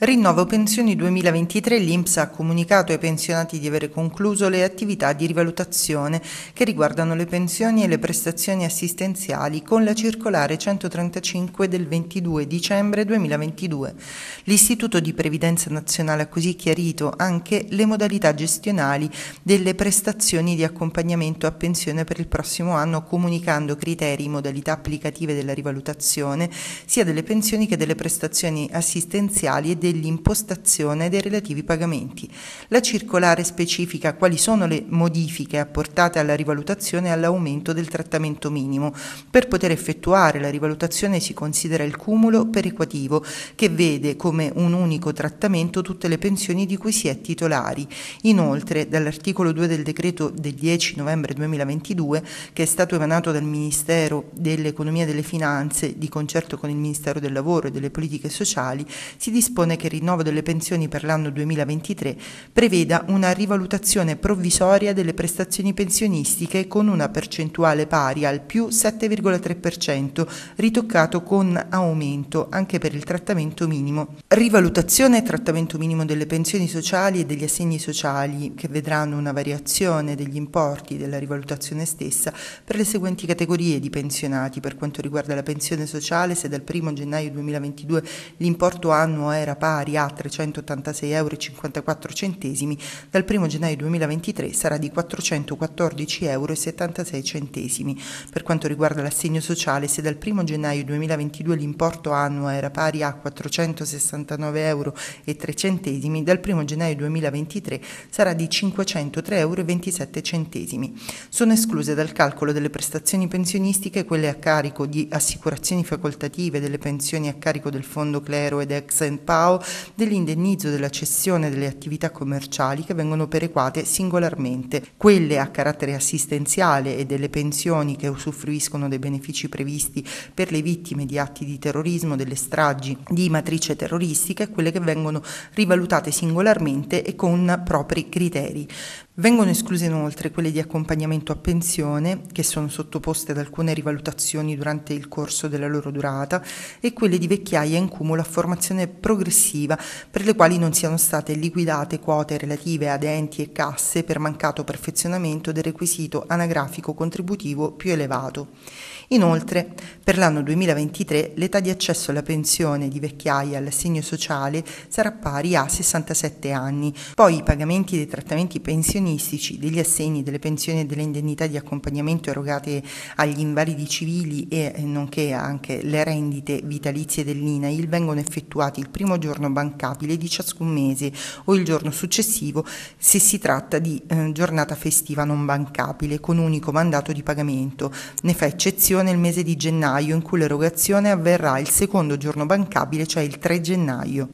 Rinnovo pensioni 2023 l'Inps ha comunicato ai pensionati di avere concluso le attività di rivalutazione che riguardano le pensioni e le prestazioni assistenziali con la circolare 135 del 22 dicembre 2022. L'Istituto di Previdenza Nazionale ha così chiarito anche le modalità gestionali delle prestazioni di accompagnamento a pensione per il prossimo anno comunicando criteri, e modalità applicative della rivalutazione sia delle pensioni che delle prestazioni assistenziali e delle dell'impostazione dei relativi pagamenti. La circolare specifica quali sono le modifiche apportate alla rivalutazione e all'aumento del trattamento minimo. Per poter effettuare la rivalutazione si considera il cumulo perequativo che vede come un unico trattamento tutte le pensioni di cui si è titolari. Inoltre, dall'articolo 2 del decreto del 10 novembre 2022, che è stato emanato dal Ministero dell'Economia e delle Finanze di concerto con il Ministero del Lavoro e delle Politiche Sociali, si dispone che il rinnovo delle pensioni per l'anno 2023 preveda una rivalutazione provvisoria delle prestazioni pensionistiche con una percentuale pari al più 7,3%, ritoccato con aumento anche per il trattamento minimo. Rivalutazione e trattamento minimo delle pensioni sociali e degli assegni sociali, che vedranno una variazione degli importi della rivalutazione stessa per le seguenti categorie di pensionati per quanto riguarda la pensione sociale se dal 1 gennaio 2022 l'importo annuo era pari pari a 386,54 euro, dal 1 gennaio 2023 sarà di 414,76 euro. Per quanto riguarda l'assegno sociale, se dal 1 gennaio 2022 l'importo annuo era pari a 469,03 euro, dal 1 gennaio 2023 sarà di 503,27 euro. Sono escluse dal calcolo delle prestazioni pensionistiche quelle a carico di assicurazioni facoltative delle pensioni a carico del Fondo Clero ed Ex and Pao dell'indennizzo della cessione delle attività commerciali che vengono perequate singolarmente, quelle a carattere assistenziale e delle pensioni che usufruiscono dei benefici previsti per le vittime di atti di terrorismo, delle stragi di matrice terroristica e quelle che vengono rivalutate singolarmente e con propri criteri. Vengono escluse inoltre quelle di accompagnamento a pensione, che sono sottoposte ad alcune rivalutazioni durante il corso della loro durata, e quelle di vecchiaia in cumulo a formazione progressiva successiva per le quali non siano state liquidate quote relative ad enti e casse per mancato perfezionamento del requisito anagrafico contributivo più elevato. Inoltre, per l'anno 2023 l'età di accesso alla pensione di vecchiaia e all'assegno sociale sarà pari a 67 anni. Poi i pagamenti dei trattamenti pensionistici, degli assegni, delle pensioni e delle indennità di accompagnamento erogate agli invalidi civili e eh, nonché anche le rendite vitalizie dell'INAIL vengono effettuati il primo giorno giorno bancabile di ciascun mese o il giorno successivo se si tratta di eh, giornata festiva non bancabile con unico mandato di pagamento. Ne fa eccezione il mese di gennaio in cui l'erogazione avverrà il secondo giorno bancabile, cioè il 3 gennaio.